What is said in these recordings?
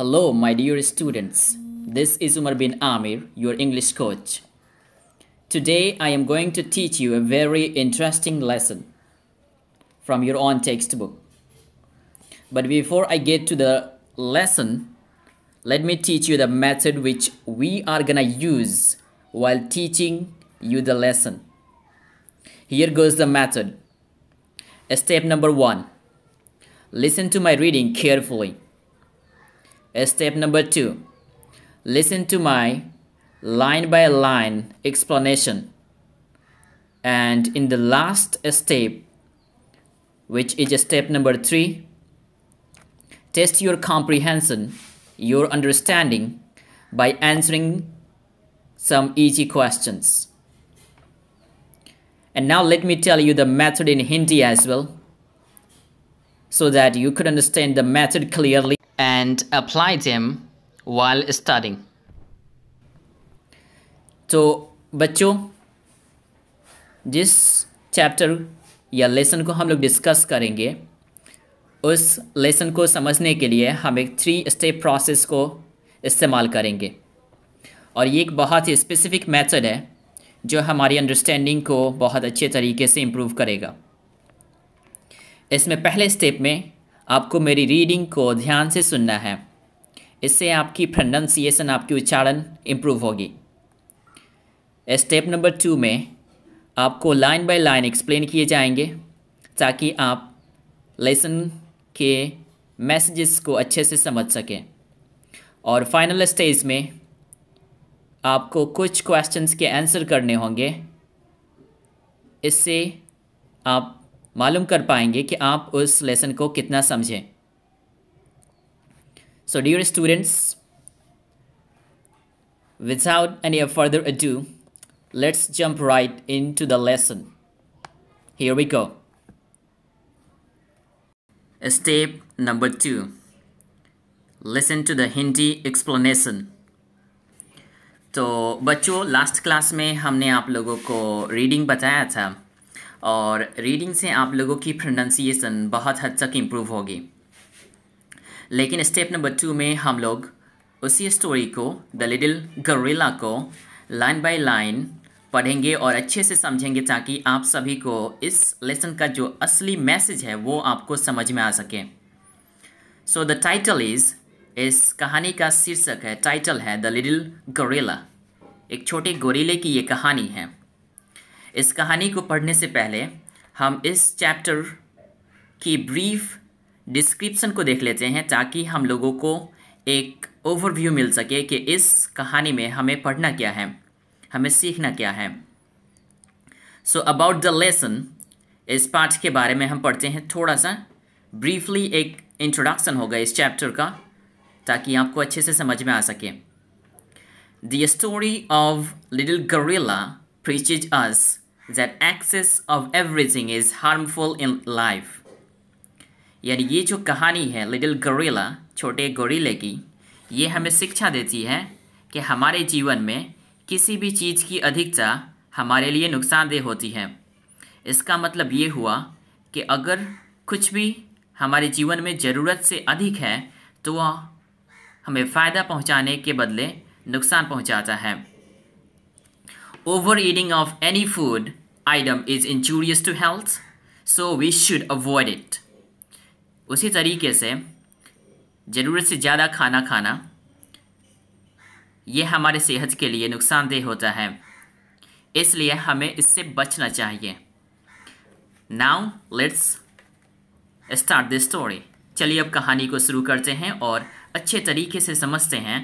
Hello, my dear students. This is Umar bin Amir, your English coach. Today, I am going to teach you a very interesting lesson from your own textbook. But before I get to the lesson, let me teach you the method which we are gonna use while teaching you the lesson. Here goes the method. Step number one listen to my reading carefully. Step number two, listen to my line by line explanation. And in the last step, which is step number three, test your comprehension, your understanding by answering some easy questions. And now let me tell you the method in Hindi as well so that you could understand the method clearly. and apply them while studying. तो बच्चों जिस chapter या lesson को हम लोग discuss करेंगे उस lesson को समझने के लिए हम एक थ्री स्टेप प्रोसेस को इस्तेमाल करेंगे और ये एक बहुत ही स्पेसिफिक मेथड है जो हमारी अंडरस्टैंडिंग को बहुत अच्छे तरीके से इम्प्रूव करेगा इसमें पहले स्टेप में आपको मेरी रीडिंग को ध्यान से सुनना है इससे आपकी प्रनंसिएशन आपकी उच्चारण इम्प्रूव होगी स्टेप नंबर टू में आपको लाइन बाय लाइन एक्सप्लेन किए जाएंगे ताकि आप लेसन के मैसेजेस को अच्छे से समझ सकें और फाइनल स्टेज में आपको कुछ क्वेश्चंस के आंसर करने होंगे इससे आप मालूम कर पाएंगे कि आप उस लेसन को कितना समझें so dear students without any further ado let's jump right into the lesson here we go step number two lesson two the Hindi explanation तो बच्चों लास्ट क्लास में हमने आप लोगों को रीडिंग बताया था और रीडिंग से आप लोगों की प्रोनाउंसिएशन बहुत हद तक इम्प्रूव होगी लेकिन स्टेप नंबर टू में हम लोग उसी स्टोरी को द लिटिल गरीला को लाइन बाय लाइन पढ़ेंगे और अच्छे से समझेंगे ताकि आप सभी को इस लेसन का जो असली मैसेज है वो आपको समझ में आ सके सो द टाइटल इज़ इस कहानी का शीर्षक है टाइटल है द लिटिल गोरेला एक छोटे गोरेले की ये कहानी है इस कहानी को पढ़ने से पहले हम इस चैप्टर की ब्रीफ डिस्क्रिप्शन को देख लेते हैं ताकि हम लोगों को एक ओवरव्यू मिल सके कि इस कहानी में हमें पढ़ना क्या है हमें सीखना क्या है सो अबाउट द लेसन इस पाठ के बारे में हम पढ़ते हैं थोड़ा सा ब्रीफली एक इंट्रोडक्शन होगा इस चैप्टर का ताकि आपको अच्छे से समझ में आ सके the story of little gorilla preaches us that excess of everything is harmful in life यानी ये जो कहानी है लिटिल गोरीला छोटे गोरीले की ये हमें शिक्षा देती है कि हमारे जीवन में किसी भी चीज़ की अधिकता हमारे लिए नुकसानदेह होती है इसका मतलब ये हुआ कि अगर कुछ भी हमारे जीवन में ज़रूरत से अधिक है तो वह हमें फ़ायदा पहुंचाने के बदले नुकसान पहुंचाता है overeating of any food item is injurious to health so we should avoid it उसी तरीके से ज़रूरत से ज़्यादा खाना खाना ये हमारे सेहत के लिए नुकसानदेह होता है इसलिए हमें इससे बचना चाहिए now let's start this story चलिए अब कहानी को शुरू करते हैं और अच्छे तरीके से समझते हैं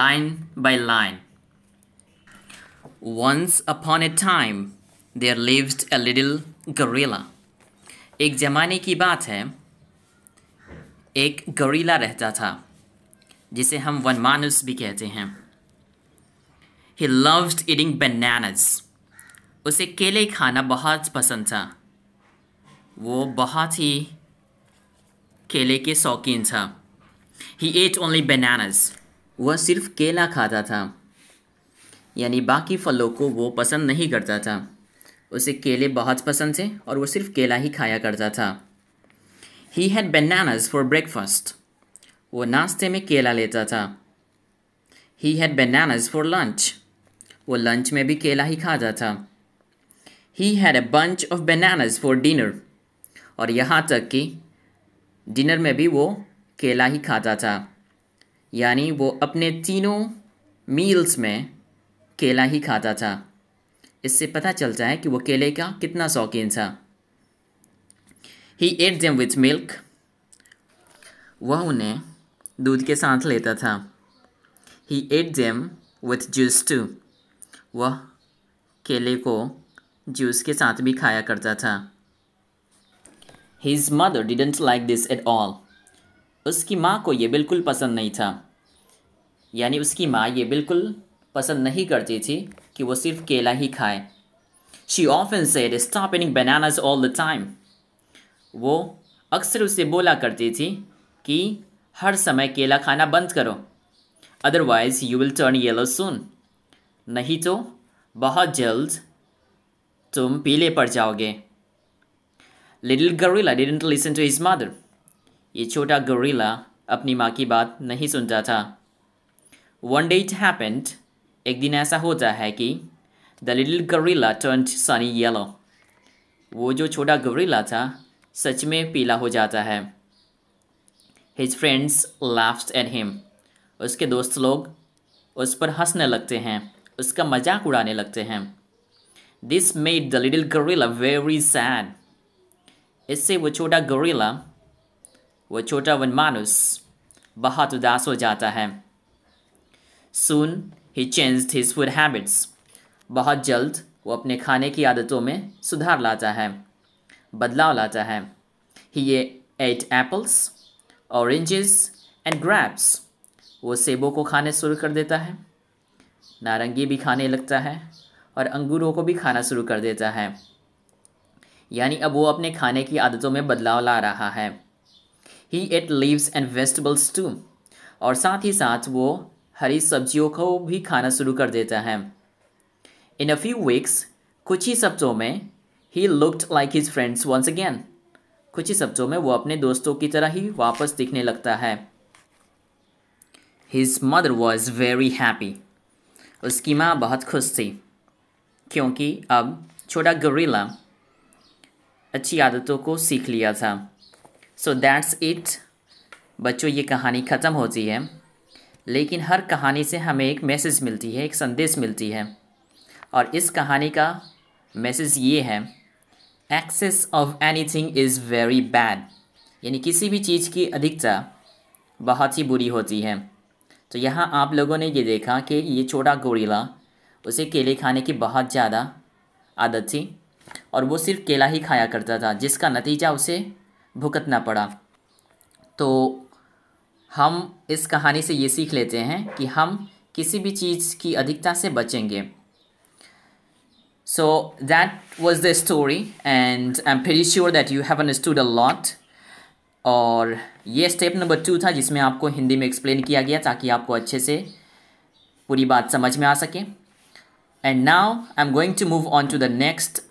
line by line once upon a time there lived a little gorilla. एक ज़माने की बात है एक गरीला रहता था जिसे हम वन मानस भी कहते हैं ही loved eating bananas. उसे केले खाना बहुत पसंद था वो बहुत ही केले के शौकीन था ही एट ओनली bananas. वह सिर्फ केला खाता था यानी बाकी फलों को वो पसंद नहीं करता था उसे केले बहुत पसंद थे और वो सिर्फ केला ही खाया करता था he had bananas for breakfast वो नाश्ते में केला लेता था he had bananas for lunch वो लंच में भी केला ही खाता था he had a bunch of bananas for dinner और यहाँ तक कि डिनर में भी वो केला ही खाता था यानी वो अपने तीनों मील्स में केला ही खाता था इससे पता चलता है कि वह केले का कितना शौकीन था he ate them with milk वह उन्हें दूध के साथ लेता था he ate them with juice too वह केले को जूस के साथ भी खाया करता था his mother didn't like this at all उसकी माँ को ये बिल्कुल पसंद नहीं था यानी उसकी माँ ये बिल्कुल पसंद नहीं करती थी कि वो सिर्फ केला ही खाए she often said stop eating bananas all the time वो अक्सर उसे बोला करती थी कि हर समय केला खाना बंद करो otherwise you will turn yellow soon नहीं तो बहुत जल्द तुम पीले पड़ जाओगे little gorilla didn't listen to his mother ये छोटा गरीला अपनी माँ की बात नहीं सुनता था वन डे इट हैपेंड एक दिन ऐसा होता है कि the little gorilla turn sunny yellow वो जो छोटा गवरीला था सच में पीला हो जाता है his friends laughs at him उसके दोस्त लोग उस पर हंसने लगते हैं उसका मजाक उड़ाने लगते हैं this made the little gorilla very sad इससे वो छोटा गवरीला वो छोटा वन मानुस बहुत उदास हो जाता है soon he changed his food habits बहुत जल्द वो अपने खाने की आदतों में सुधार लाता है बदलाव लाता है ही ये ate apples oranges and grapes वो सेबों को खाने शुरू कर देता है नारंगी भी खाने लगता है और अंगूरों को भी खाना शुरू कर देता है यानी अब वो अपने खाने की आदतों में बदलाव ला रहा है he ate leaves and vegetables too और साथ ही साथ वो हरी सब्जियों को भी खाना शुरू कर देता है इन अ फ्यू वीक्स कुछ ही शब्दों में he looked like his friends once again कुछ ही शब्दों में वो अपने दोस्तों की तरह ही वापस दिखने लगता है his mother was very happy उसकी माँ बहुत खुश थी क्योंकि अब छोटा गरीला अच्छी आदतों को सीख लिया था सो दैट्स इट बच्चों ये कहानी ख़त्म होती है लेकिन हर कहानी से हमें एक मैसेज मिलती है एक संदेश मिलती है और इस कहानी का मैसेज ये है excess of anything is very bad यानी किसी भी चीज़ की अधिकता बहुत ही बुरी होती है तो यहाँ आप लोगों ने ये देखा कि ये छोटा गोरीला उसे केले खाने की बहुत ज़्यादा आदत थी और वो सिर्फ केला ही खाया करता था जिसका नतीजा उसे भुगतना पड़ा तो हम इस कहानी से ये सीख लेते हैं कि हम किसी भी चीज़ की अधिकता से बचेंगे so that was the story and I am very sure that you have understood a lot और ये स्टेप नंबर टू था जिसमें आपको हिंदी में एक्सप्लेन किया गया ताकि आपको अच्छे से पूरी बात समझ में आ सके and now I am going to move on to the next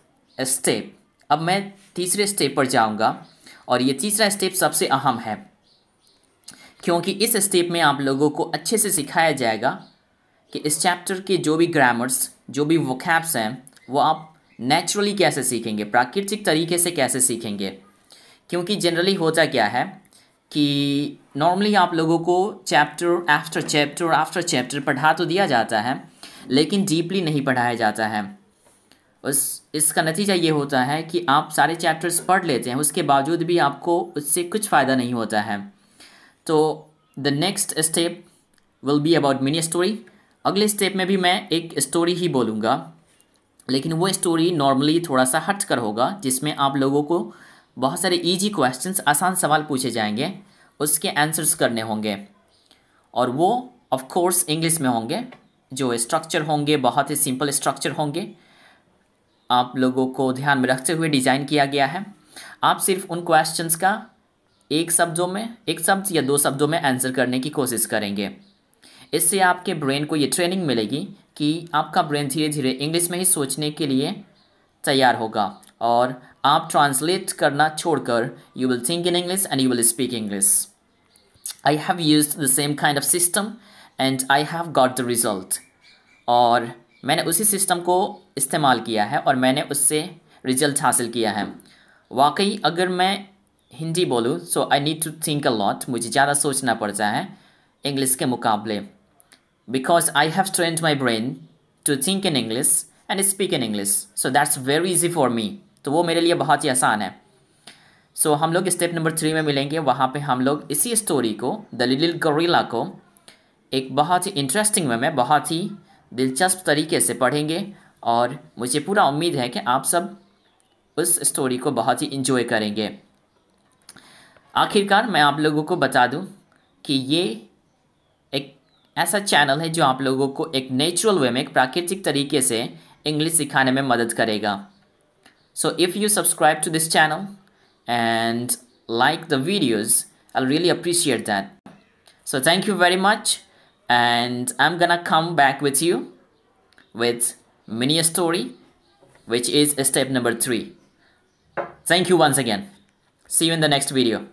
step अब मैं तीसरे स्टेप पर जाऊंगा और ये तीसरा स्टेप सबसे अहम है क्योंकि इस स्टेप में आप लोगों को अच्छे से सिखाया जाएगा कि इस चैप्टर के जो भी ग्रामर्स जो भी वोकैब्स हैं वो आप नेचुरली कैसे सीखेंगे प्राकृतिक तरीके से कैसे सीखेंगे क्योंकि जनरली होता क्या है कि नॉर्मली आप लोगों को chapter after chapter after chapter पढ़ा तो दिया जाता है लेकिन डीपली नहीं पढ़ाया जाता है उस इसका नतीजा ये होता है कि आप सारे चैप्टर्स पढ़ लेते हैं उसके बावजूद भी आपको उससे कुछ फ़ायदा नहीं होता है तो the next step will be about mini story अगले स्टेप में भी मैं एक स्टोरी ही बोलूँगा लेकिन वो स्टोरी नॉर्मली थोड़ा सा हट कर होगा जिसमें आप लोगों को बहुत सारे इजी क्वेश्चंस आसान सवाल पूछे जाएंगे उसके आंसर्स करने होंगे और वो ऑफ कोर्स इंग्लिश में होंगे जो स्ट्रक्चर होंगे बहुत ही सिंपल स्ट्रक्चर होंगे आप लोगों को ध्यान में रखते हुए डिज़ाइन किया गया है आप सिर्फ उन क्वेश्चंस का एक शब्दों में एक शब्द या दो शब्दों में आंसर करने की कोशिश करेंगे इससे आपके ब्रेन को ये ट्रेनिंग मिलेगी कि आपका ब्रेन धीरे धीरे इंग्लिश में ही सोचने के लिए तैयार होगा और आप ट्रांसलेट करना छोड़कर you will think in English and you will speak English I have use the same kind of system and I have got the result और मैंने उसी सिस्टम को इस्तेमाल किया है और मैंने उससे रिजल्ट हासिल किया है वाकई अगर मैं हिंदी बोलूँ so I need to think a lot मुझे ज़्यादा सोचना पड़ता है इंग्लिश के मुकाबले because I have trained my brain to think in English and speak in English so that's very easy for me तो वो मेरे लिए बहुत ही आसान है सो so, हम लोग स्टेप नंबर थ्री में मिलेंगे वहाँ पे हम लोग इसी स्टोरी को द लिटिल गोरिल्ला को एक बहुत ही इंटरेस्टिंग वे में बहुत ही दिलचस्प तरीके से पढ़ेंगे और मुझे पूरा उम्मीद है कि आप सब उस स्टोरी को बहुत ही इन्जॉय करेंगे आखिरकार मैं आप लोगों को बता दूं कि ये एक ऐसा चैनल है जो आप लोगों को एक नेचुरल वे में एक प्राकृतिक तरीके से इंग्लिश सिखाने में मदद करेगा so if you subscribe to this channel and like the videos I really appreciate that so thank you very much and I am gonna come back with you with mini story which is step number three thank you once again See you in the next video.